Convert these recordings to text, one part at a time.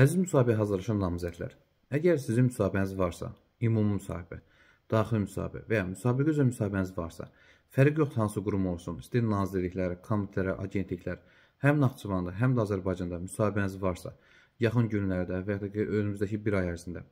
Əziz müsahibəyə hazırlaşan namizədlər, əgər sizin müsahibəniz varsa, ümumi müsahibə, daxili müsahibə və ya müsabiqə üzrə müsahibəniz varsa, fərq yox hansı qurum olsun, istəyir nazirliklər, komitələr, agentliklər, həm Naxçıvanda, həm də Azərbaycanda müsahibəniz varsa, yaxın günlərdə və ya da önümüzdəki bir ay ərzində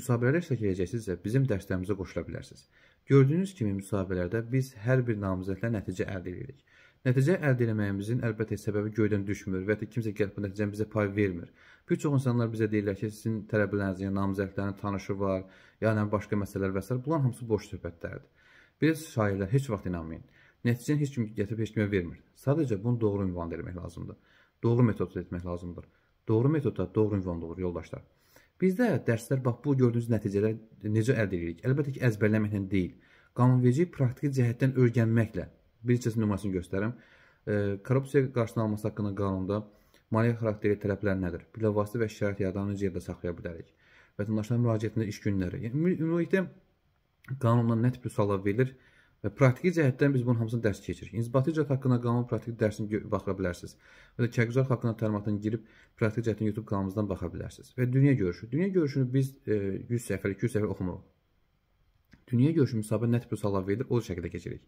müsahibələrə iştirak edəcəksinizsə, bizim dərslərimizə qoşula bilərsiniz. Gördüyünüz kimi müsahibələrdə biz hər bir namizədlə nəticə əldə edirik. Nəticə əldə etməyimizin əlbəttə səbəbi göydən düşmür və ya da kimsə gəlib bu nəticəni bizə pay vermir. Bir çox insanlar bizə deyirlər ki, sizin tələbələrinizin, yəni namizədlərin tanışı var, yəni başqa məsələlər və s. Bunların hamısı boş söhbətlərdir. Biz şairlər heç vaxt inanmayın. Nəticəni heç kim gətirib heç kimə vermir. Sadəcə bunu doğru ünvan vermək lazımdır. Doğru metodla etmək lazımdır. Doğru metodda doğru ünvan olur yoldaşlar. Bizdə dərslər bax bu gördüyünüz nəticələr necə əldə edirik? Əlbəttə ki, əzbərləməklə deyil. Qanunverici praktiki cəhətdən öyrənməklə. Bir neçəsi nümunəsini göstərim. E, korrupsiya qarşısının alması haqqında qanunda Maliyyə xarakterli tələblər nədir? Bilavasitə və şərait yardımını necə yerdə saxlaya bilərik? Vətəndaşların müraciətində iş günləri. Yəni ümumilikdə qanunla nə tip suallar verilir və praktiki cəhətdən biz bunun hamısını dərs keçirik. Yəni, inzibati icraat haqqında qanun praktiki dərsini baxa bilərsiniz. Və də kərgüzar haqqında təlimatını girib praktiki cəhətdən YouTube kanalımızdan baxa bilərsiniz. Və dünya görüşü. Dünya görüşünü biz e, 100 səhifəlik, 200 səhifəlik oxumuruq. Dünya görüşü müsahibə nə tip suallar verilir, o şəkildə keçirik.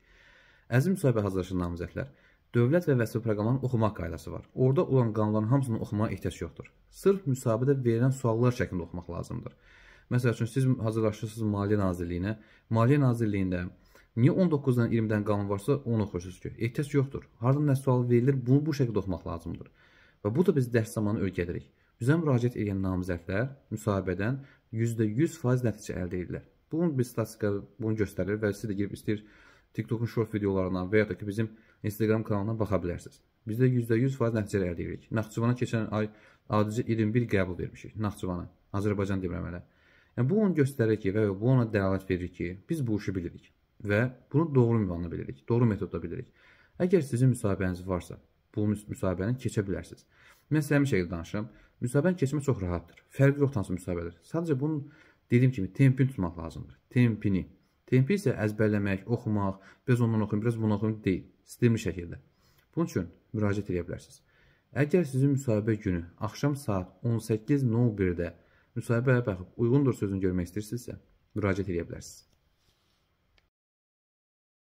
Əzim müsahibə hazırlaşan namizədlər. Dövlət və vəsif proqramlarını oxumaq qaydası var. Orada olan qanunların hamısını oxumağa ehtiyac yoxdur. Sırf müsabiqədə verilən suallar şəklində oxumaq lazımdır. Məsəl üçün siz hazırlaşırsınız Maliyyə Nazirliyinə. Maliyyə Nazirliyində niyə 19-dan 20-dən qanun varsa, onu oxuyursunuz ki, ehtiyac yoxdur. Hardan nə sual verilir, bunu bu şəkildə oxumaq lazımdır. Və bu da biz dərs zamanı öyrənirik. Bizə müraciət edən namizədlər müsahibədən %100% nəticə əldə edirlər. Bunun bir statistika bunu göstərir və siz də girib istəyir TikTokun short videolarından və ya da ki, bizim Instagram kanalına baxa bilərsiniz. Biz də %100% nəticələr əldə edirik. Naxçıvana keçən ay adicə 21 qəbul vermişik. Naxçıvana, Azərbaycan demirəm hələ. Yəni, bu onu göstərir ki, və bu ona dəlalət verir ki, biz bu işi bilirik və bunu doğru ünvanla bilirik, doğru metodda bilirik. Əgər sizin müsahibəniz varsa, bu müsahibəni keçə bilərsiniz. Mən sizə həmin şəkildə danışıram. Müsahibəni keçmək çox rahatdır. Fərqi yox hansı müsahibədir. Sadəcə bunun dediyim kimi tempini tutmaq lazımdır. Tempini. Tempi isə əzbərləmək, oxumaq, biraz ondan oxuyun, biraz bunu oxuyun deyil, sistemli şəkildə. Bunun üçün müraciət edə bilərsiniz. Əgər sizin müsahibə günü axşam saat 18:01-də müsahibəyə baxıb uyğundur sözünü görmək istəyirsinizsə, müraciət edə bilərsiniz.